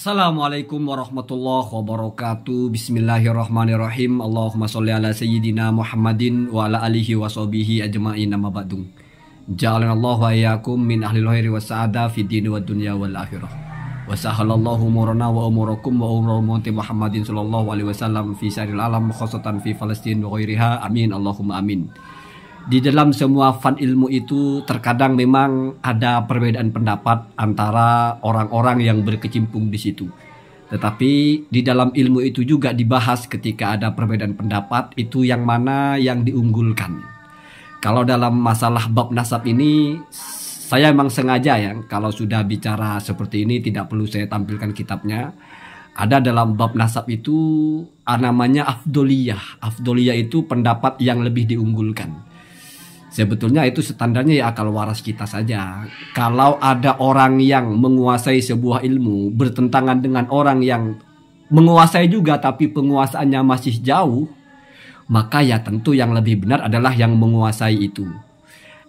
Assalamualaikum warahmatullahi wabarakatuh Bismillahirrahmanirrahim Allahumma salli ala sayyidina Muhammadin Wa ala alihi wa sahbihi ajma'in nama ba'dung Ja'alan Allah wa iyakum min ahli lahiri wa sa'ada Fi dini wa dunya wal akhirah Wa sahalallahu murana wa umurakum Wa umur mu'ti Muhammadin sallallahu alaihi wasallam Fi syaril alam khasatan fi falastin wa ghairiha Amin Allahumma amin di dalam semua fan ilmu itu terkadang memang ada perbedaan pendapat antara orang-orang yang berkecimpung di situ. Tetapi di dalam ilmu itu juga dibahas ketika ada perbedaan pendapat itu yang mana yang diunggulkan. Kalau dalam masalah bab nasab ini saya memang sengaja ya kalau sudah bicara seperti ini tidak perlu saya tampilkan kitabnya. Ada dalam bab nasab itu namanya afdoliyah. Afdoliyah itu pendapat yang lebih diunggulkan Sebetulnya itu standarnya ya akal waras kita saja. Kalau ada orang yang menguasai sebuah ilmu bertentangan dengan orang yang menguasai juga tapi penguasaannya masih jauh, maka ya tentu yang lebih benar adalah yang menguasai itu.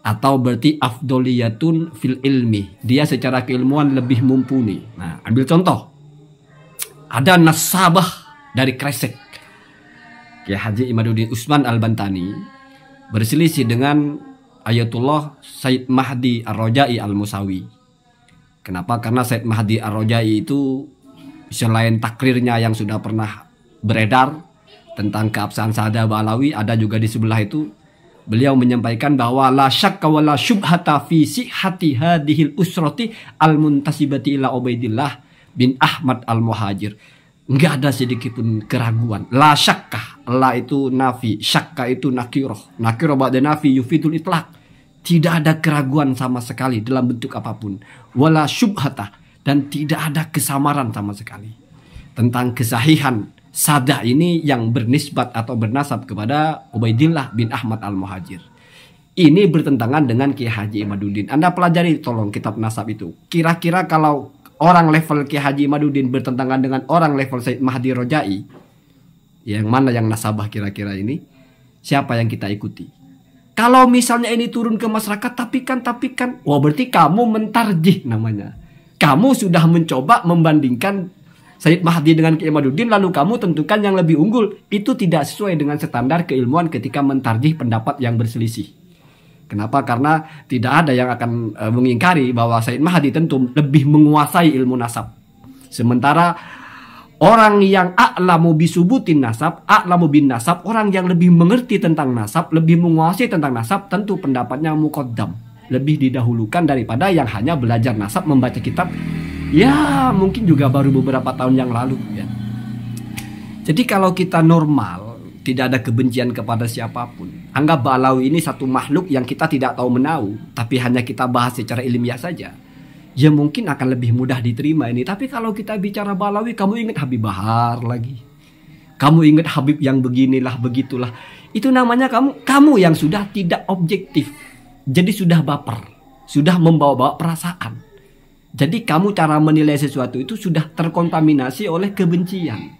Atau berarti afdoliyatun fil ilmi. Dia secara keilmuan lebih mumpuni. Nah, ambil contoh. Ada nasabah dari Kresek. Ya Haji Imaduddin Usman Al-Bantani berselisih dengan Ayatullah Said Mahdi ar rajai Al-Musawi. Kenapa? Karena Said Mahdi ar rajai itu selain takrirnya yang sudah pernah beredar tentang keabsahan Sada Balawi ada juga di sebelah itu beliau menyampaikan bahwa la syakka wa la syubhata fi sihhati hadhil usrati al muntasibati ila Ubaidillah bin Ahmad al Muhajir nggak ada sedikit pun keraguan. La syakkah, la itu nafi, syakka itu nakiroh, nakiroh ba'da nafi yufidul itlaq. Tidak ada keraguan sama sekali dalam bentuk apapun. Wala syubhata dan tidak ada kesamaran sama sekali. Tentang kesahihan sadah ini yang bernisbat atau bernasab kepada Ubaidillah bin Ahmad al-Muhajir. Ini bertentangan dengan Kiai Haji Imaduddin. Anda pelajari tolong kitab nasab itu. Kira-kira kalau orang level Ki Haji Madudin bertentangan dengan orang level Said Mahdi Rojai yang mana yang nasabah kira-kira ini siapa yang kita ikuti kalau misalnya ini turun ke masyarakat tapi kan tapi kan wah berarti kamu mentarjih namanya kamu sudah mencoba membandingkan Said Mahdi dengan Ki Madudin lalu kamu tentukan yang lebih unggul itu tidak sesuai dengan standar keilmuan ketika mentarjih pendapat yang berselisih Kenapa? Karena tidak ada yang akan uh, mengingkari bahwa Said Mahdi tentu lebih menguasai ilmu nasab. Sementara orang yang a'lamu bisubutin nasab, a'lamu bin nasab, orang yang lebih mengerti tentang nasab, lebih menguasai tentang nasab, tentu pendapatnya mukaddam. Lebih didahulukan daripada yang hanya belajar nasab, membaca kitab. Ya, mungkin juga baru beberapa tahun yang lalu ya. Jadi kalau kita normal, tidak ada kebencian kepada siapapun, Anggap balau ini satu makhluk yang kita tidak tahu menau, tapi hanya kita bahas secara ilmiah saja. Ya mungkin akan lebih mudah diterima ini. Tapi kalau kita bicara balawi, kamu ingat Habib Bahar lagi. Kamu ingat Habib yang beginilah, begitulah. Itu namanya kamu, kamu yang sudah tidak objektif. Jadi sudah baper, sudah membawa-bawa perasaan. Jadi kamu cara menilai sesuatu itu sudah terkontaminasi oleh kebencian.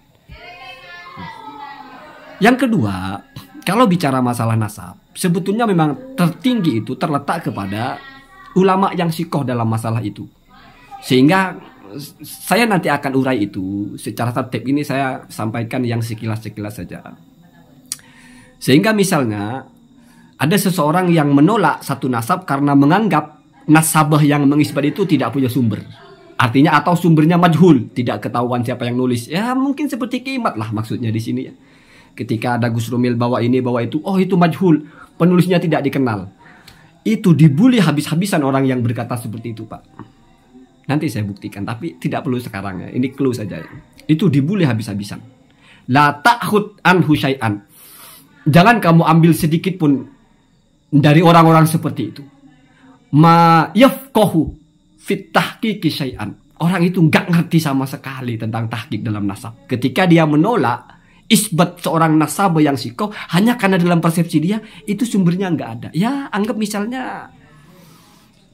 Yang kedua, kalau bicara masalah nasab, sebetulnya memang tertinggi itu terletak kepada ulama yang sikoh dalam masalah itu. Sehingga saya nanti akan urai itu secara tertib ini saya sampaikan yang sekilas-sekilas saja. Sehingga misalnya ada seseorang yang menolak satu nasab karena menganggap nasabah yang mengisbat itu tidak punya sumber. Artinya atau sumbernya majhul, tidak ketahuan siapa yang nulis. Ya mungkin seperti kimat lah maksudnya di sini ya Ketika ada Gus Rumil bawa ini, bawa itu, oh itu majhul, penulisnya tidak dikenal. Itu dibully habis-habisan orang yang berkata seperti itu, Pak. Nanti saya buktikan, tapi tidak perlu sekarang ya. Ini clue saja. Ya. Itu dibully habis-habisan. La ta'khud an syai'an. Jangan kamu ambil sedikit pun dari orang-orang seperti itu. Ma yafkohu fitahki tahqiqi Orang itu nggak ngerti sama sekali tentang tahqiq dalam nasab. Ketika dia menolak, isbat seorang nasabah yang siko hanya karena dalam persepsi dia itu sumbernya nggak ada. Ya anggap misalnya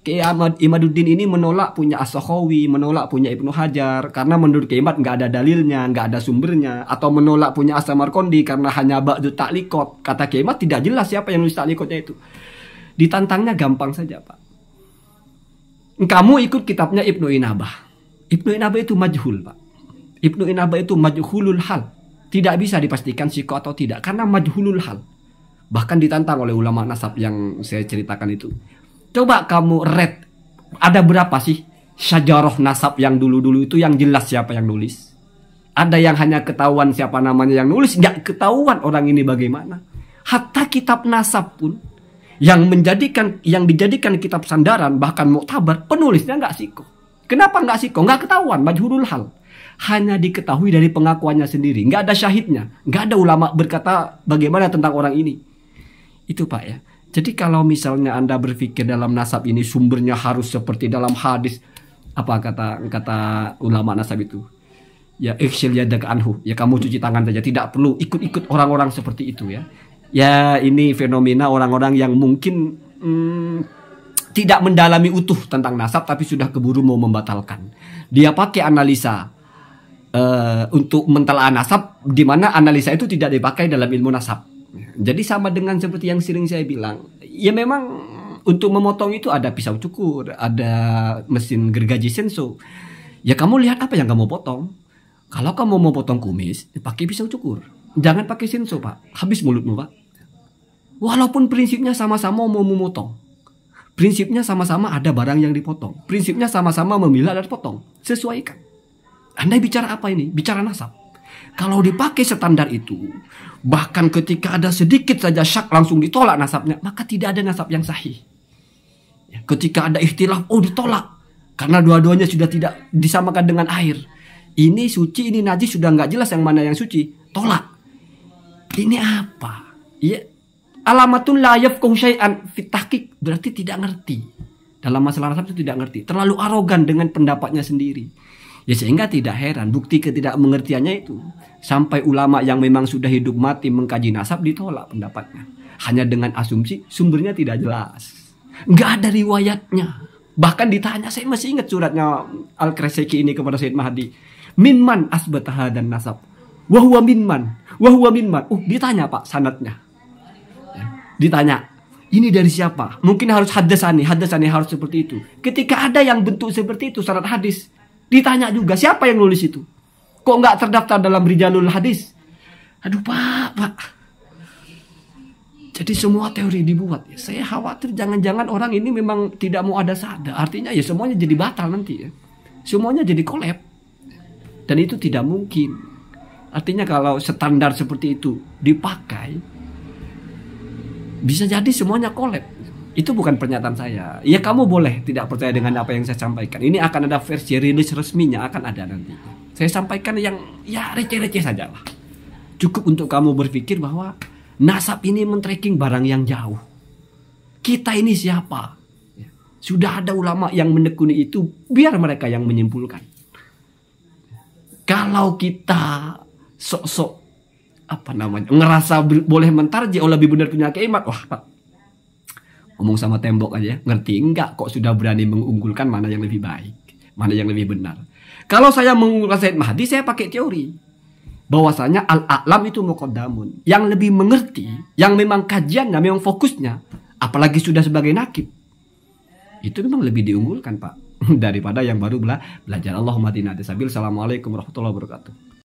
Kiai Ahmad Imaduddin ini menolak punya Asokowi, menolak punya Ibnu Hajar karena menurut Kiai Ahmad nggak ada dalilnya, nggak ada sumbernya atau menolak punya as karena hanya ba'du taklikot. Kata Kiai Ahmad tidak jelas siapa yang nulis taklikotnya itu. Ditantangnya gampang saja, Pak. Kamu ikut kitabnya Ibnu Inabah. Ibnu Inabah itu majhul, Pak. Ibnu Inabah itu majhulul hal tidak bisa dipastikan siko atau tidak karena majhulul hal. Bahkan ditantang oleh ulama nasab yang saya ceritakan itu. Coba kamu red ada berapa sih syajaroh nasab yang dulu-dulu itu yang jelas siapa yang nulis? Ada yang hanya ketahuan siapa namanya yang nulis, nggak ketahuan orang ini bagaimana. Hatta kitab nasab pun yang menjadikan yang dijadikan kitab sandaran bahkan muktabar penulisnya nggak siko. Kenapa nggak siko? Nggak ketahuan, majhulul hal hanya diketahui dari pengakuannya sendiri. Nggak ada syahidnya, nggak ada ulama berkata bagaimana tentang orang ini. Itu Pak ya. Jadi kalau misalnya Anda berpikir dalam nasab ini sumbernya harus seperti dalam hadis apa kata kata ulama nasab itu? Ya ikhsil yadak anhu, ya kamu cuci tangan saja, tidak perlu ikut-ikut orang-orang seperti itu ya. Ya ini fenomena orang-orang yang mungkin hmm, tidak mendalami utuh tentang nasab tapi sudah keburu mau membatalkan. Dia pakai analisa uh, untuk mentelaah nasab di mana analisa itu tidak dipakai dalam ilmu nasab. Jadi sama dengan seperti yang sering saya bilang, ya memang untuk memotong itu ada pisau cukur, ada mesin gergaji senso. Ya kamu lihat apa yang kamu potong. Kalau kamu mau potong kumis, ya pakai pisau cukur. Jangan pakai senso, Pak. Habis mulutmu, Pak. Walaupun prinsipnya sama-sama mau memotong. Prinsipnya sama-sama ada barang yang dipotong. Prinsipnya sama-sama memilah dan potong. Sesuaikan. Anda bicara apa ini? Bicara nasab. Kalau dipakai standar itu, bahkan ketika ada sedikit saja syak langsung ditolak nasabnya, maka tidak ada nasab yang sahih. Ya, ketika ada ikhtilaf, oh ditolak. Karena dua-duanya sudah tidak disamakan dengan air. Ini suci, ini najis, sudah nggak jelas yang mana yang suci. Tolak. Ini apa? Ya, alamatun layaf kuhsyai'an fitahkik. Berarti tidak ngerti. Dalam masalah nasab itu tidak ngerti. Terlalu arogan dengan pendapatnya sendiri Ya sehingga tidak heran bukti ketidakmengertiannya itu sampai ulama yang memang sudah hidup mati mengkaji nasab ditolak pendapatnya hanya dengan asumsi sumbernya tidak jelas. Nggak ada riwayatnya. Bahkan ditanya saya masih ingat suratnya al kreseki ini kepada Said Mahdi. Minman asbataha dan nasab. Wahwa minman. Wahwa minman. Uh, oh, ditanya Pak sanatnya. Ya. Ditanya ini dari siapa? Mungkin harus hadasani, hadasani harus seperti itu. Ketika ada yang bentuk seperti itu syarat hadis, Ditanya juga siapa yang nulis itu? Kok nggak terdaftar dalam Rijalul Hadis? Aduh pak, pak. Jadi semua teori dibuat. Ya, saya khawatir jangan-jangan orang ini memang tidak mau ada sadar. Artinya ya semuanya jadi batal nanti ya. Semuanya jadi kolab. Dan itu tidak mungkin. Artinya kalau standar seperti itu dipakai, bisa jadi semuanya kolab itu bukan pernyataan saya. Ya kamu boleh tidak percaya dengan apa yang saya sampaikan. Ini akan ada versi rilis resminya akan ada nanti. Saya sampaikan yang ya receh-receh saja lah. Cukup untuk kamu berpikir bahwa nasab ini men-tracking barang yang jauh. Kita ini siapa? Ya. Sudah ada ulama yang menekuni itu, biar mereka yang menyimpulkan. Kalau kita sok-sok apa namanya ngerasa boleh mentarji oleh lebih benar punya keimat wah ngomong sama tembok aja ngerti enggak kok sudah berani mengunggulkan mana yang lebih baik mana yang lebih benar kalau saya mengunggulkan Said Mahdi saya pakai teori bahwasanya al-a'lam itu mukodamun yang lebih mengerti yang memang kajiannya memang fokusnya apalagi sudah sebagai nakib itu memang lebih diunggulkan pak daripada yang baru bela belajar Allahumma tina assalamualaikum warahmatullahi wabarakatuh